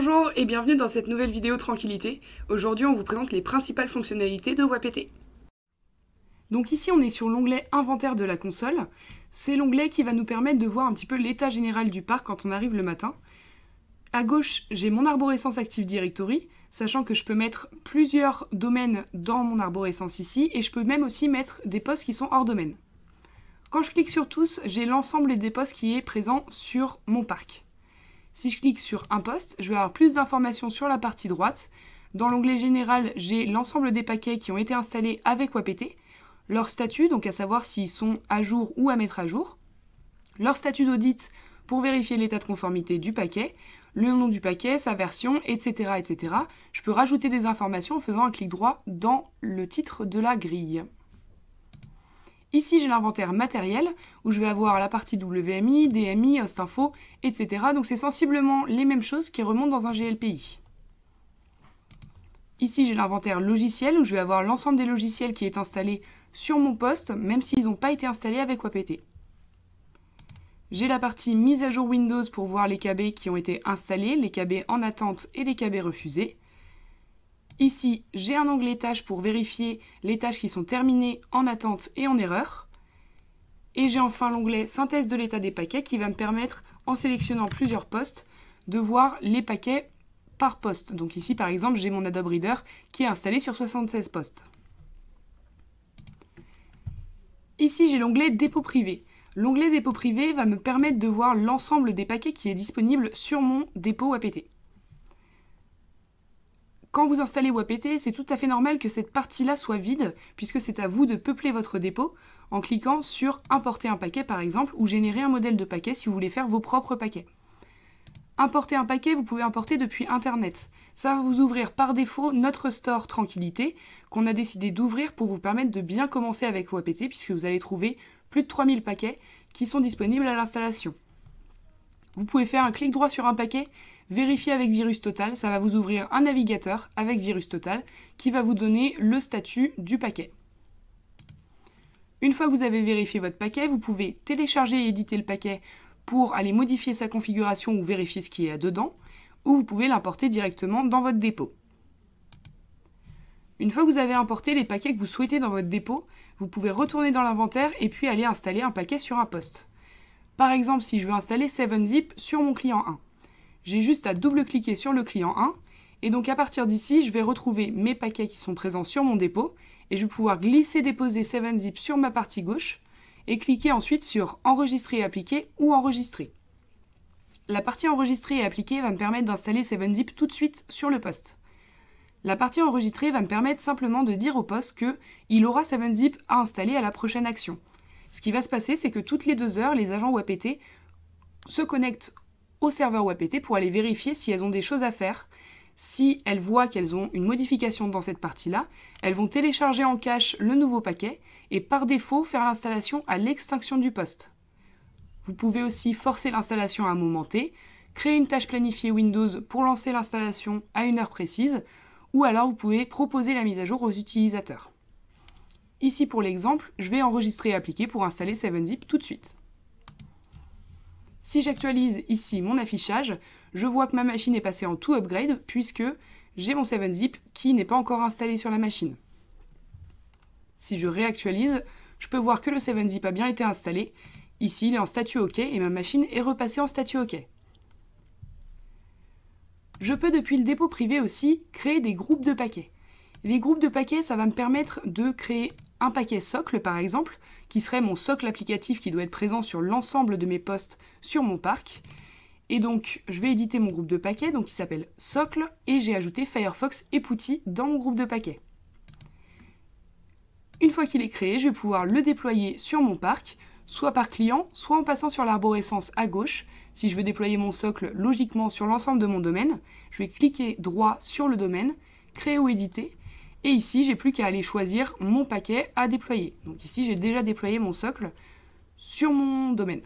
Bonjour et bienvenue dans cette nouvelle vidéo Tranquillité. Aujourd'hui, on vous présente les principales fonctionnalités de WAPT. E Donc ici, on est sur l'onglet Inventaire de la console. C'est l'onglet qui va nous permettre de voir un petit peu l'état général du parc quand on arrive le matin. À gauche, j'ai mon arborescence Active Directory, sachant que je peux mettre plusieurs domaines dans mon arborescence ici, et je peux même aussi mettre des postes qui sont hors domaine. Quand je clique sur tous, j'ai l'ensemble des postes qui est présent sur mon parc. Si je clique sur un poste, je vais avoir plus d'informations sur la partie droite. Dans l'onglet général, j'ai l'ensemble des paquets qui ont été installés avec WAPT, leur statut, donc à savoir s'ils sont à jour ou à mettre à jour, leur statut d'audit pour vérifier l'état de conformité du paquet, le nom du paquet, sa version, etc., etc. Je peux rajouter des informations en faisant un clic droit dans le titre de la grille. Ici, j'ai l'inventaire matériel, où je vais avoir la partie WMI, DMI, Hostinfo, etc. Donc c'est sensiblement les mêmes choses qui remontent dans un GLPI. Ici, j'ai l'inventaire logiciel, où je vais avoir l'ensemble des logiciels qui est installé sur mon poste, même s'ils n'ont pas été installés avec WAPT. J'ai la partie mise à jour Windows pour voir les KB qui ont été installés, les KB en attente et les KB refusés. Ici, j'ai un onglet tâches pour vérifier les tâches qui sont terminées en attente et en erreur. Et j'ai enfin l'onglet synthèse de l'état des paquets qui va me permettre, en sélectionnant plusieurs postes, de voir les paquets par poste. Donc ici, par exemple, j'ai mon Adobe Reader qui est installé sur 76 postes. Ici, j'ai l'onglet dépôt privé. L'onglet dépôt privé va me permettre de voir l'ensemble des paquets qui est disponible sur mon dépôt APT. Quand vous installez WAPT, c'est tout à fait normal que cette partie-là soit vide, puisque c'est à vous de peupler votre dépôt en cliquant sur Importer un paquet par exemple, ou générer un modèle de paquet si vous voulez faire vos propres paquets. Importer un paquet, vous pouvez importer depuis Internet. Ça va vous ouvrir par défaut notre store Tranquillité, qu'on a décidé d'ouvrir pour vous permettre de bien commencer avec WAPT, puisque vous allez trouver plus de 3000 paquets qui sont disponibles à l'installation. Vous pouvez faire un clic droit sur un paquet Vérifier avec Virus Total, ça va vous ouvrir un navigateur avec Virus Total qui va vous donner le statut du paquet. Une fois que vous avez vérifié votre paquet, vous pouvez télécharger et éditer le paquet pour aller modifier sa configuration ou vérifier ce qu'il y a dedans, ou vous pouvez l'importer directement dans votre dépôt. Une fois que vous avez importé les paquets que vous souhaitez dans votre dépôt, vous pouvez retourner dans l'inventaire et puis aller installer un paquet sur un poste. Par exemple, si je veux installer 7zip sur mon client 1 j'ai juste à double-cliquer sur le client 1, et donc à partir d'ici, je vais retrouver mes paquets qui sont présents sur mon dépôt, et je vais pouvoir glisser déposer 7-zip sur ma partie gauche, et cliquer ensuite sur Enregistrer et appliquer ou Enregistrer. La partie Enregistrer et appliquer va me permettre d'installer 7-zip tout de suite sur le poste. La partie Enregistrer va me permettre simplement de dire au poste qu'il aura 7-zip à installer à la prochaine action. Ce qui va se passer, c'est que toutes les deux heures, les agents WAPT se connectent au serveur WebPT pour aller vérifier si elles ont des choses à faire. Si elles voient qu'elles ont une modification dans cette partie-là, elles vont télécharger en cache le nouveau paquet et par défaut faire l'installation à l'extinction du poste. Vous pouvez aussi forcer l'installation à un moment T, créer une tâche planifiée Windows pour lancer l'installation à une heure précise, ou alors vous pouvez proposer la mise à jour aux utilisateurs. Ici pour l'exemple, je vais enregistrer et appliquer pour installer 7-Zip tout de suite. Si j'actualise ici mon affichage, je vois que ma machine est passée en tout upgrade puisque j'ai mon 7-zip qui n'est pas encore installé sur la machine. Si je réactualise, je peux voir que le 7-zip a bien été installé. Ici, il est en statut OK et ma machine est repassée en statut OK. Je peux depuis le dépôt privé aussi créer des groupes de paquets. Les groupes de paquets, ça va me permettre de créer un paquet socle, par exemple, qui serait mon socle applicatif qui doit être présent sur l'ensemble de mes postes sur mon parc. Et donc, je vais éditer mon groupe de paquets, donc qui s'appelle socle, et j'ai ajouté Firefox et Putty dans mon groupe de paquets. Une fois qu'il est créé, je vais pouvoir le déployer sur mon parc, soit par client, soit en passant sur l'arborescence à gauche. Si je veux déployer mon socle logiquement sur l'ensemble de mon domaine, je vais cliquer droit sur le domaine, créer ou éditer, et ici, j'ai plus qu'à aller choisir mon paquet à déployer. Donc ici, j'ai déjà déployé mon socle sur mon domaine.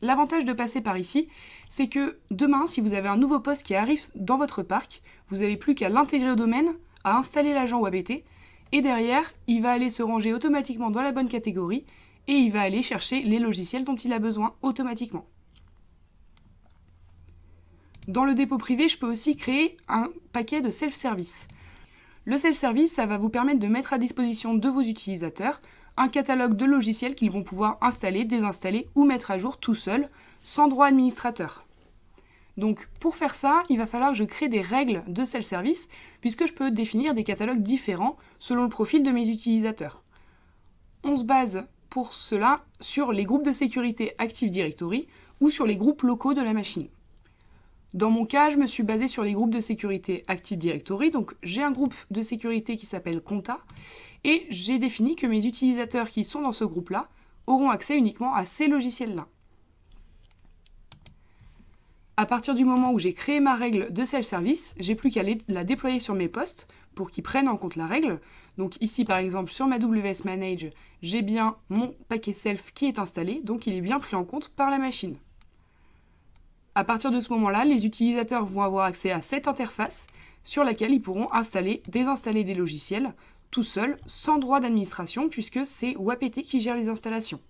L'avantage de passer par ici, c'est que demain, si vous avez un nouveau poste qui arrive dans votre parc, vous n'avez plus qu'à l'intégrer au domaine, à installer l'agent WebT, et derrière, il va aller se ranger automatiquement dans la bonne catégorie, et il va aller chercher les logiciels dont il a besoin automatiquement. Dans le dépôt privé, je peux aussi créer un paquet de self-service. Le self-service, ça va vous permettre de mettre à disposition de vos utilisateurs un catalogue de logiciels qu'ils vont pouvoir installer, désinstaller ou mettre à jour tout seul, sans droit administrateur. Donc pour faire ça, il va falloir que je crée des règles de self-service, puisque je peux définir des catalogues différents selon le profil de mes utilisateurs. On se base pour cela sur les groupes de sécurité Active Directory ou sur les groupes locaux de la machine. Dans mon cas, je me suis basée sur les groupes de sécurité Active Directory. Donc, j'ai un groupe de sécurité qui s'appelle Compta et j'ai défini que mes utilisateurs qui sont dans ce groupe-là auront accès uniquement à ces logiciels-là. À partir du moment où j'ai créé ma règle de self-service, j'ai plus qu'à la déployer sur mes postes pour qu'ils prennent en compte la règle. Donc ici par exemple sur ma WS Manage, j'ai bien mon paquet self qui est installé, donc il est bien pris en compte par la machine. À partir de ce moment-là, les utilisateurs vont avoir accès à cette interface sur laquelle ils pourront installer, désinstaller des logiciels tout seuls, sans droit d'administration, puisque c'est WAPT qui gère les installations.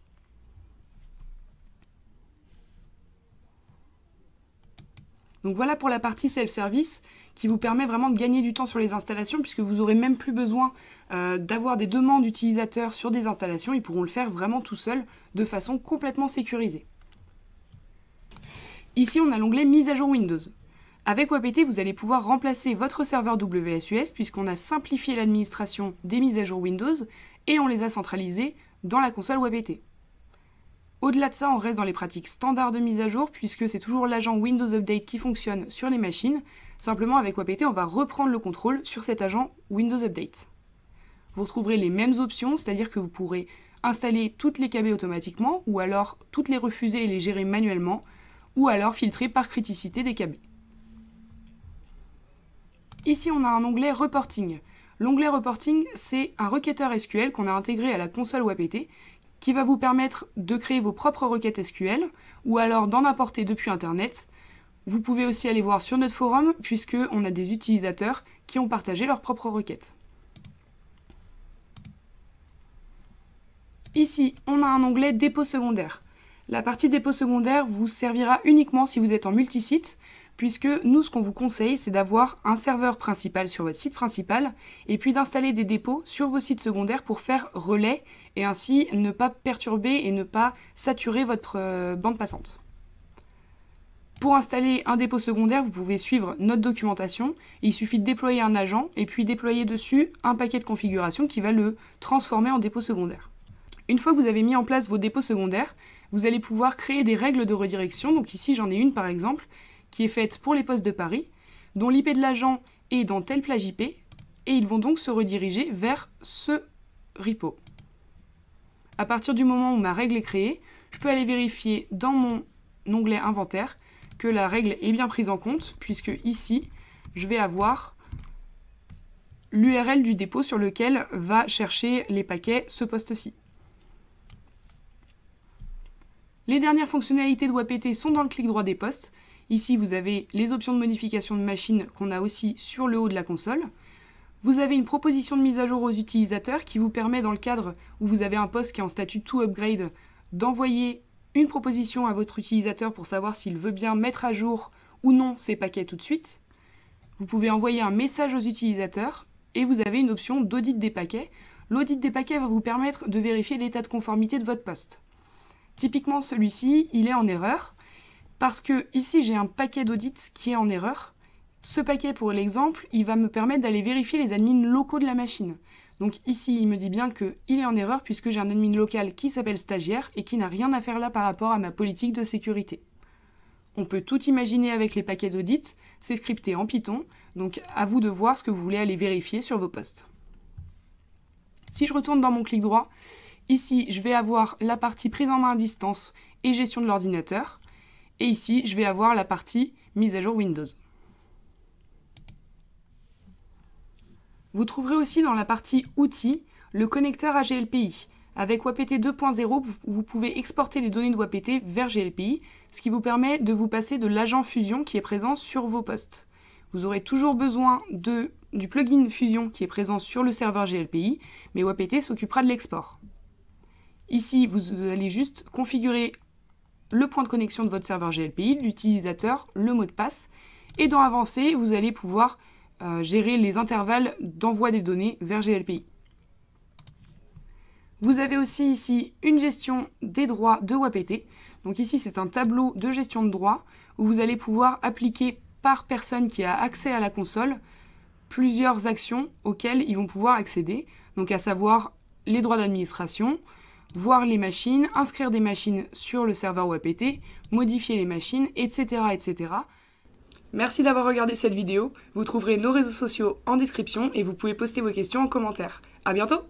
Donc voilà pour la partie self-service qui vous permet vraiment de gagner du temps sur les installations puisque vous n'aurez même plus besoin euh, d'avoir des demandes d'utilisateurs sur des installations, ils pourront le faire vraiment tout seuls de façon complètement sécurisée. Ici, on a l'onglet Mise à jour Windows. Avec WAPT, vous allez pouvoir remplacer votre serveur WSUS puisqu'on a simplifié l'administration des mises à jour Windows et on les a centralisées dans la console WAPT. Au-delà de ça, on reste dans les pratiques standards de mise à jour puisque c'est toujours l'agent Windows Update qui fonctionne sur les machines. Simplement, avec WAPT, on va reprendre le contrôle sur cet agent Windows Update. Vous retrouverez les mêmes options, c'est-à-dire que vous pourrez installer toutes les KB automatiquement ou alors toutes les refuser et les gérer manuellement ou alors filtrer par criticité des câbles. Ici, on a un onglet Reporting. L'onglet Reporting, c'est un requêteur SQL qu'on a intégré à la console WAPT qui va vous permettre de créer vos propres requêtes SQL ou alors d'en importer depuis Internet. Vous pouvez aussi aller voir sur notre forum puisque on a des utilisateurs qui ont partagé leurs propres requêtes. Ici, on a un onglet Dépôt secondaire. La partie dépôt secondaire vous servira uniquement si vous êtes en multisite, puisque nous ce qu'on vous conseille c'est d'avoir un serveur principal sur votre site principal et puis d'installer des dépôts sur vos sites secondaires pour faire relais et ainsi ne pas perturber et ne pas saturer votre euh, bande passante. Pour installer un dépôt secondaire, vous pouvez suivre notre documentation. Il suffit de déployer un agent et puis déployer dessus un paquet de configuration qui va le transformer en dépôt secondaire. Une fois que vous avez mis en place vos dépôts secondaires, vous allez pouvoir créer des règles de redirection. Donc ici, j'en ai une par exemple, qui est faite pour les postes de Paris, dont l'IP de l'agent est dans telle plage IP, et ils vont donc se rediriger vers ce repo. À partir du moment où ma règle est créée, je peux aller vérifier dans mon onglet inventaire que la règle est bien prise en compte, puisque ici, je vais avoir l'URL du dépôt sur lequel va chercher les paquets ce poste-ci. Les dernières fonctionnalités de WAPT sont dans le clic droit des postes. Ici, vous avez les options de modification de machine qu'on a aussi sur le haut de la console. Vous avez une proposition de mise à jour aux utilisateurs qui vous permet, dans le cadre où vous avez un poste qui est en statut to upgrade, d'envoyer une proposition à votre utilisateur pour savoir s'il veut bien mettre à jour ou non ses paquets tout de suite. Vous pouvez envoyer un message aux utilisateurs et vous avez une option d'audit des paquets. L'audit des paquets va vous permettre de vérifier l'état de conformité de votre poste. Typiquement celui-ci, il est en erreur parce que ici j'ai un paquet d'audits qui est en erreur. Ce paquet pour l'exemple, il va me permettre d'aller vérifier les admins locaux de la machine. Donc ici, il me dit bien qu'il est en erreur puisque j'ai un admin local qui s'appelle stagiaire et qui n'a rien à faire là par rapport à ma politique de sécurité. On peut tout imaginer avec les paquets d'audit, c'est scripté en Python, donc à vous de voir ce que vous voulez aller vérifier sur vos postes. Si je retourne dans mon clic droit, Ici, je vais avoir la partie prise en main à distance et gestion de l'ordinateur. Et ici, je vais avoir la partie mise à jour Windows. Vous trouverez aussi dans la partie Outils le connecteur à GLPI. Avec WAPT 2.0, vous pouvez exporter les données de WAPT vers GLPI, ce qui vous permet de vous passer de l'agent Fusion qui est présent sur vos postes. Vous aurez toujours besoin du plugin Fusion qui est présent sur le serveur GLPI, mais WAPT s'occupera de l'export. Ici, vous allez juste configurer le point de connexion de votre serveur GLPI, l'utilisateur, le mot de passe. Et dans Avancé, vous allez pouvoir euh, gérer les intervalles d'envoi des données vers GLPI. Vous avez aussi ici une gestion des droits de WAPT. Donc ici, c'est un tableau de gestion de droits où vous allez pouvoir appliquer par personne qui a accès à la console plusieurs actions auxquelles ils vont pouvoir accéder. Donc à savoir les droits d'administration, voir les machines, inscrire des machines sur le serveur WAPT, modifier les machines, etc. etc. Merci d'avoir regardé cette vidéo. Vous trouverez nos réseaux sociaux en description et vous pouvez poster vos questions en commentaire. À bientôt!